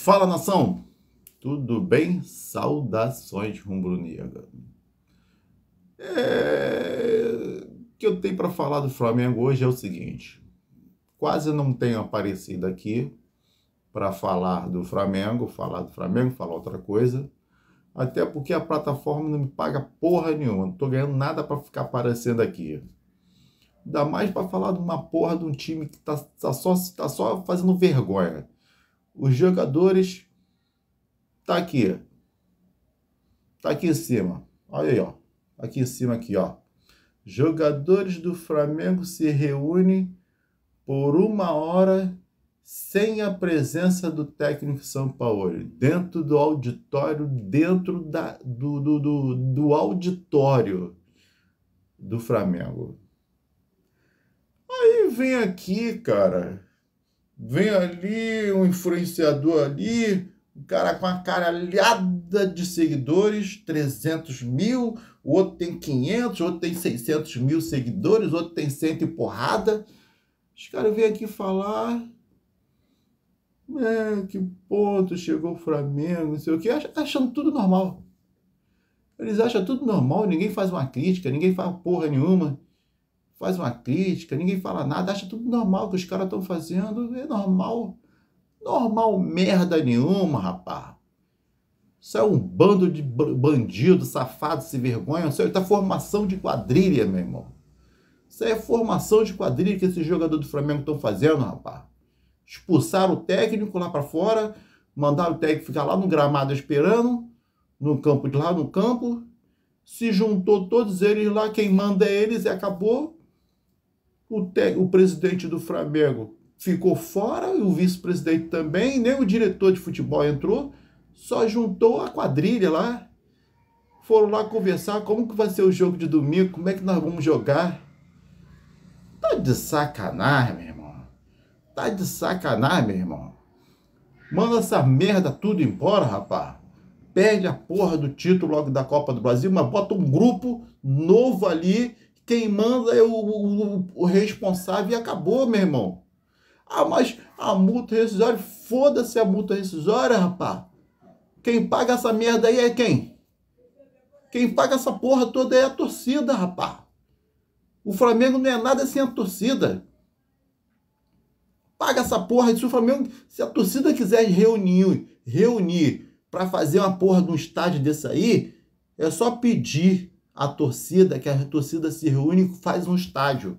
Fala nação! Tudo bem? Saudações rubro Negro. É... O que eu tenho para falar do Flamengo hoje é o seguinte: quase não tenho aparecido aqui para falar do Flamengo, falar do Flamengo, falar outra coisa. Até porque a plataforma não me paga porra nenhuma, não estou ganhando nada para ficar aparecendo aqui. Ainda mais para falar de uma porra de um time que tá, tá, só, tá só fazendo vergonha os jogadores tá aqui. Tá aqui em cima. Olha aí, ó. Aqui em cima aqui, ó. Jogadores do Flamengo se reúnem por uma hora sem a presença do técnico São Paulo, dentro do auditório, dentro da, do, do, do, do auditório do Flamengo. Aí vem aqui, cara, Vem ali um influenciador ali, um cara com uma caralhada de seguidores, 300 mil, o outro tem 500, o outro tem 600 mil seguidores, o outro tem cento e porrada. Os caras vêm aqui falar é, que ponto chegou o Flamengo, não sei o que, achando tudo normal. Eles acham tudo normal, ninguém faz uma crítica, ninguém faz porra nenhuma faz uma crítica, ninguém fala nada, acha tudo normal que os caras estão fazendo, é normal. Normal merda nenhuma, rapaz. Isso é um bando de bandido, safado, sem vergonha. Isso é tá formação de quadrilha, meu irmão. Isso é formação de quadrilha que esses jogadores do Flamengo estão fazendo, rapaz. Expulsaram o técnico lá para fora, mandaram o técnico ficar lá no gramado esperando, no campo de lá, no campo. Se juntou todos eles lá, quem manda é eles e acabou o, te, o presidente do Flamengo ficou fora e o vice-presidente também, nem o diretor de futebol entrou, só juntou a quadrilha lá. Foram lá conversar como que vai ser o jogo de domingo, como é que nós vamos jogar. Tá de sacanagem, meu irmão. Tá de sacanagem, meu irmão. Manda essa merda tudo embora, rapaz. Perde a porra do título logo da Copa do Brasil, mas bota um grupo novo ali quem manda é o, o, o responsável e acabou, meu irmão. Ah, mas a multa rescisória, foda-se a multa rescisória, rapaz. Quem paga essa merda aí é quem? Quem paga essa porra toda é a torcida, rapaz. O Flamengo não é nada sem a torcida. Paga essa porra. Se o Flamengo, se a torcida quiser reunir, reunir para fazer uma porra de um estádio desse aí, é só pedir a torcida, que a torcida se reúne e faz um estádio.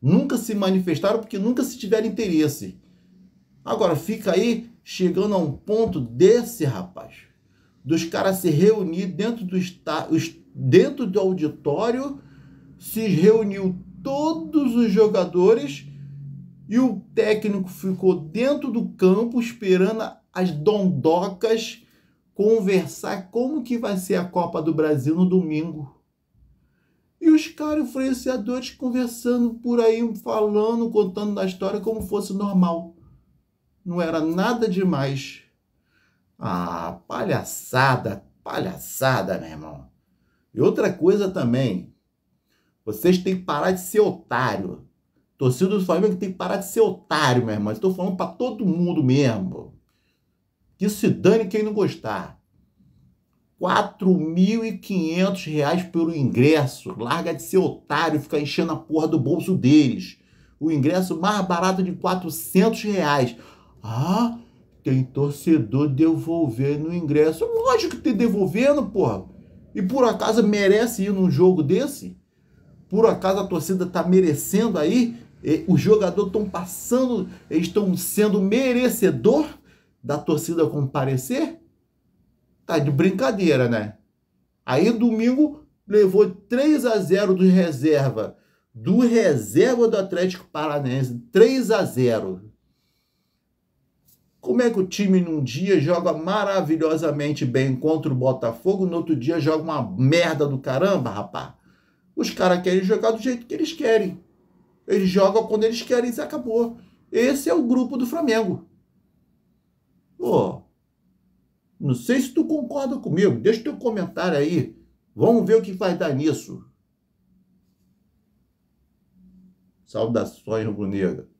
Nunca se manifestaram porque nunca se tiveram interesse. Agora fica aí chegando a um ponto desse rapaz, dos caras se reunir dentro do dentro do auditório, se reuniu todos os jogadores e o técnico ficou dentro do campo esperando as dondocas conversar como que vai ser a Copa do Brasil no domingo. E os caras influenciadores conversando por aí, falando, contando da história como fosse normal. Não era nada demais. Ah, palhaçada, palhaçada, meu irmão. E outra coisa também. Vocês têm que parar de ser otário. Torcida do Flamengo tem que parar de ser otário, meu irmão. Estou falando para todo mundo mesmo. E se dane quem não gostar. R$ reais pelo ingresso. Larga de ser otário e fica enchendo a porra do bolso deles. O ingresso mais barato de 400 reais. Ah, tem torcedor devolvendo o ingresso. Lógico que tem devolvendo, porra. E por acaso merece ir num jogo desse? Por acaso a torcida tá merecendo aí? Os jogadores estão passando, eles estão sendo merecedor? da torcida comparecer? Tá de brincadeira, né? Aí domingo levou 3 a 0 do reserva. Do reserva do Atlético Paranense, 3 a 0. Como é que o time num dia joga maravilhosamente bem contra o Botafogo, no outro dia joga uma merda do caramba, rapá? Os caras querem jogar do jeito que eles querem. Eles jogam quando eles querem e acabou. Esse é o grupo do Flamengo. Pô, não sei se tu concorda comigo. Deixa teu comentário aí. Vamos ver o que vai dar nisso. Saudações, rubro-negra.